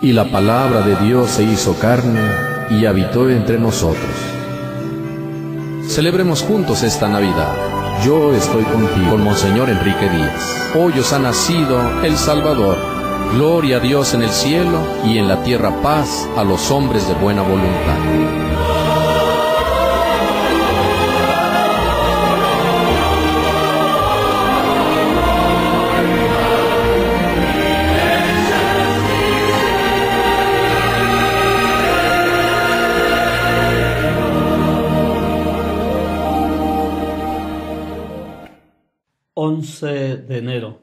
Y la palabra de Dios se hizo carne y habitó entre nosotros. Celebremos juntos esta Navidad. Yo estoy contigo, con Monseñor Enrique Díaz. Hoy os ha nacido el Salvador. Gloria a Dios en el cielo y en la tierra paz a los hombres de buena voluntad. 11 de enero.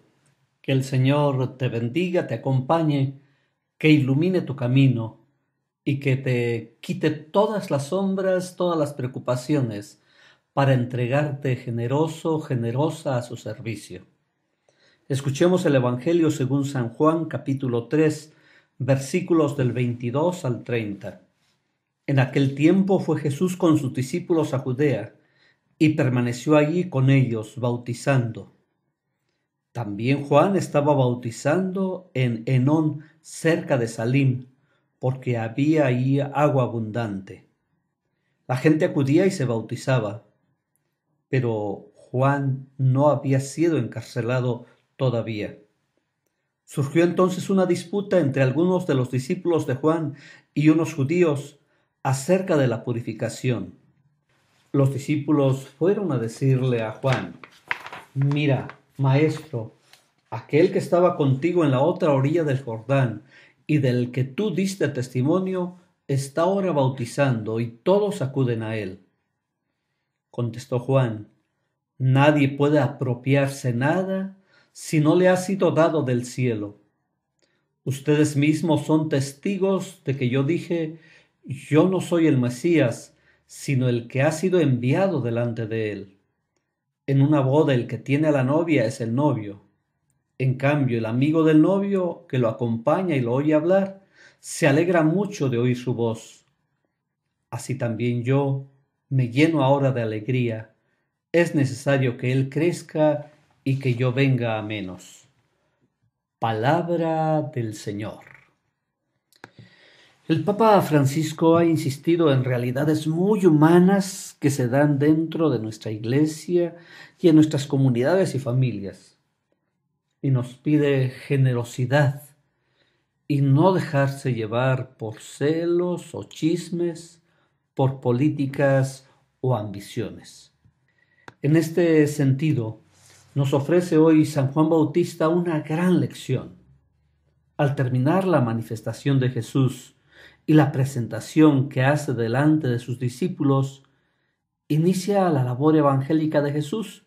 Que el Señor te bendiga, te acompañe, que ilumine tu camino y que te quite todas las sombras, todas las preocupaciones, para entregarte generoso, generosa a su servicio. Escuchemos el Evangelio según San Juan capítulo 3, versículos del 22 al 30. En aquel tiempo fue Jesús con sus discípulos a Judea y permaneció allí con ellos bautizando. También Juan estaba bautizando en Enón cerca de Salim, porque había allí agua abundante. La gente acudía y se bautizaba, pero Juan no había sido encarcelado todavía. Surgió entonces una disputa entre algunos de los discípulos de Juan y unos judíos acerca de la purificación los discípulos fueron a decirle a Juan, mira, maestro, aquel que estaba contigo en la otra orilla del Jordán y del que tú diste testimonio, está ahora bautizando y todos acuden a él. Contestó Juan, nadie puede apropiarse nada si no le ha sido dado del cielo. Ustedes mismos son testigos de que yo dije, yo no soy el Mesías, sino el que ha sido enviado delante de él. En una boda el que tiene a la novia es el novio. En cambio, el amigo del novio, que lo acompaña y lo oye hablar, se alegra mucho de oír su voz. Así también yo me lleno ahora de alegría. Es necesario que él crezca y que yo venga a menos. Palabra del Señor. El Papa Francisco ha insistido en realidades muy humanas que se dan dentro de nuestra iglesia y en nuestras comunidades y familias. Y nos pide generosidad y no dejarse llevar por celos o chismes, por políticas o ambiciones. En este sentido, nos ofrece hoy San Juan Bautista una gran lección. Al terminar la manifestación de Jesús, y la presentación que hace delante de sus discípulos, inicia la labor evangélica de Jesús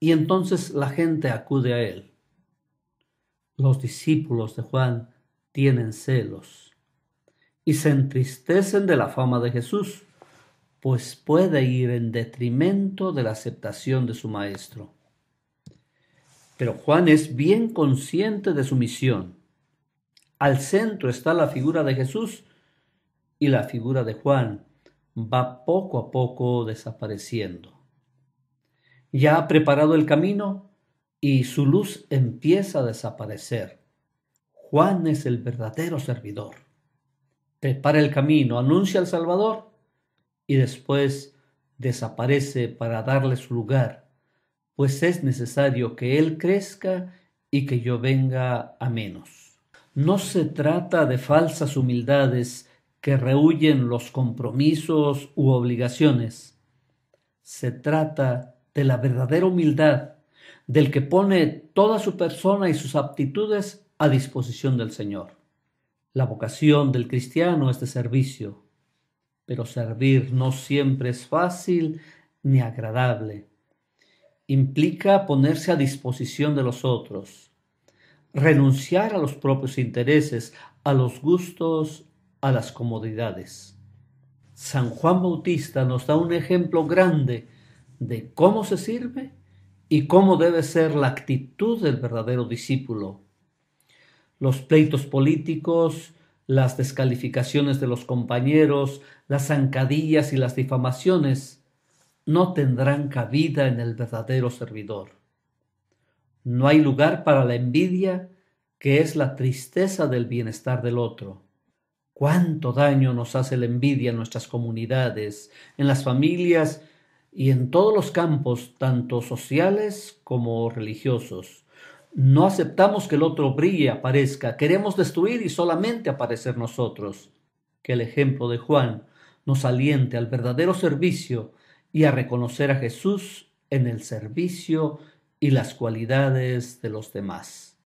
y entonces la gente acude a él. Los discípulos de Juan tienen celos y se entristecen de la fama de Jesús, pues puede ir en detrimento de la aceptación de su Maestro. Pero Juan es bien consciente de su misión. Al centro está la figura de Jesús y la figura de Juan va poco a poco desapareciendo. Ya ha preparado el camino y su luz empieza a desaparecer. Juan es el verdadero servidor. Prepara el camino, anuncia al Salvador y después desaparece para darle su lugar, pues es necesario que Él crezca y que yo venga a menos. No se trata de falsas humildades, que rehuyen los compromisos u obligaciones. Se trata de la verdadera humildad, del que pone toda su persona y sus aptitudes a disposición del Señor. La vocación del cristiano es de servicio, pero servir no siempre es fácil ni agradable. Implica ponerse a disposición de los otros, renunciar a los propios intereses, a los gustos a las comodidades. San Juan Bautista nos da un ejemplo grande de cómo se sirve y cómo debe ser la actitud del verdadero discípulo. Los pleitos políticos, las descalificaciones de los compañeros, las zancadillas y las difamaciones no tendrán cabida en el verdadero servidor. No hay lugar para la envidia, que es la tristeza del bienestar del otro. Cuánto daño nos hace la envidia en nuestras comunidades, en las familias y en todos los campos, tanto sociales como religiosos. No aceptamos que el otro brille, aparezca. Queremos destruir y solamente aparecer nosotros. Que el ejemplo de Juan nos aliente al verdadero servicio y a reconocer a Jesús en el servicio y las cualidades de los demás.